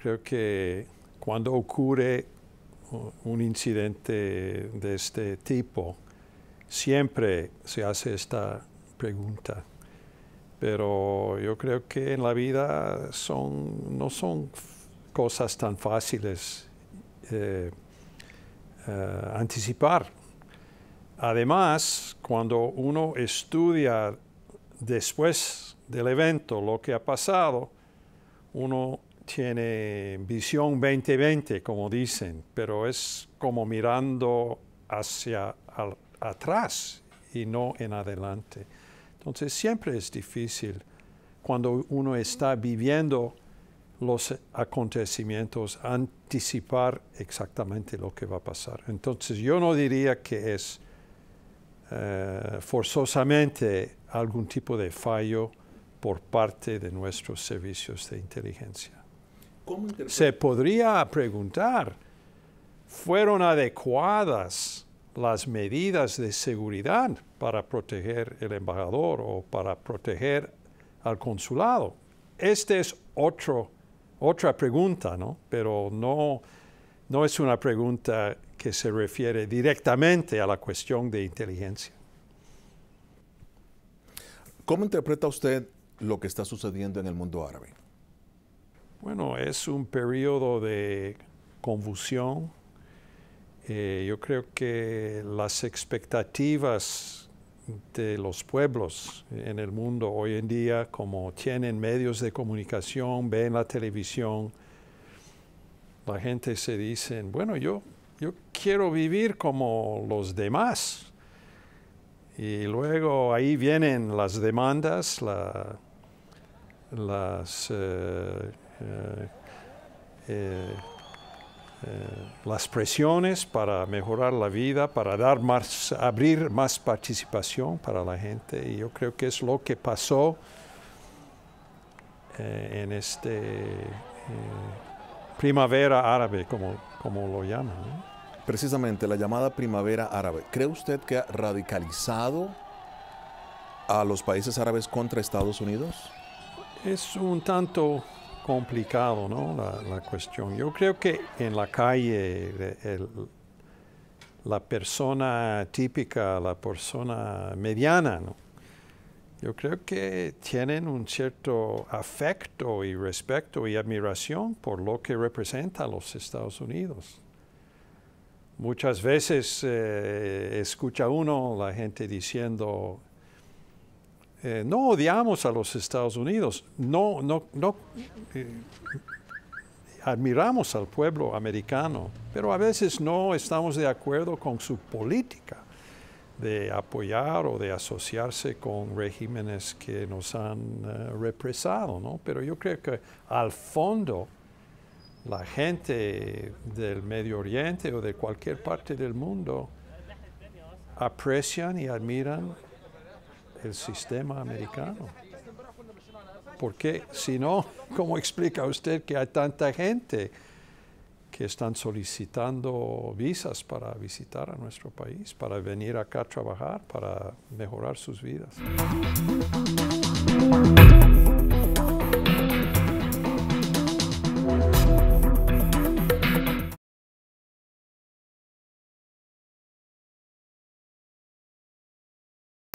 creo que cuando ocurre un incidente de este tipo, siempre se hace esta pregunta. Pero yo creo que en la vida son, no son cosas tan fáciles eh, eh, anticipar. Además, cuando uno estudia después del evento lo que ha pasado, uno tiene visión 2020, como dicen, pero es como mirando hacia atrás y no en adelante. Entonces siempre es difícil cuando uno está viviendo los acontecimientos, anticipar exactamente lo que va a pasar. Entonces yo no diría que es eh, forzosamente algún tipo de fallo por parte de nuestros servicios de inteligencia. Se podría preguntar, ¿fueron adecuadas las medidas de seguridad para proteger el embajador o para proteger al consulado? Esta es otro, otra pregunta, ¿no? Pero no, no es una pregunta que se refiere directamente a la cuestión de inteligencia. ¿Cómo interpreta usted lo que está sucediendo en el mundo árabe? Bueno, es un periodo de confusión. Eh, yo creo que las expectativas de los pueblos en el mundo hoy en día, como tienen medios de comunicación, ven la televisión, la gente se dice, bueno, yo, yo quiero vivir como los demás. Y luego ahí vienen las demandas, la, las... Eh, eh, eh, las presiones para mejorar la vida, para dar más, abrir más participación para la gente. Y yo creo que es lo que pasó eh, en este primavera árabe, como, como lo llaman. Precisamente la llamada primavera árabe. ¿Cree usted que ha radicalizado a los países árabes contra Estados Unidos? Es un tanto complicado, ¿no? La, cuestión. Yo creo que en la calle la persona típica, la persona mediana, Yo creo que tienen un cierto afecto y respeto y admiración por lo que representa a los Estados Unidos. Muchas veces eh, escucha uno la gente diciendo, eh, no odiamos a los Estados Unidos, no, no, no eh, admiramos al pueblo americano, pero a veces no estamos de acuerdo con su política de apoyar o de asociarse con regímenes que nos han eh, represado, Pero yo creo que al fondo la gente del Medio Oriente o de cualquier parte del mundo aprecian y admiran el sistema americano. Porque si no, ¿cómo explica usted que hay tanta gente que están solicitando visas para visitar a nuestro país, para venir acá a trabajar, para mejorar sus vidas?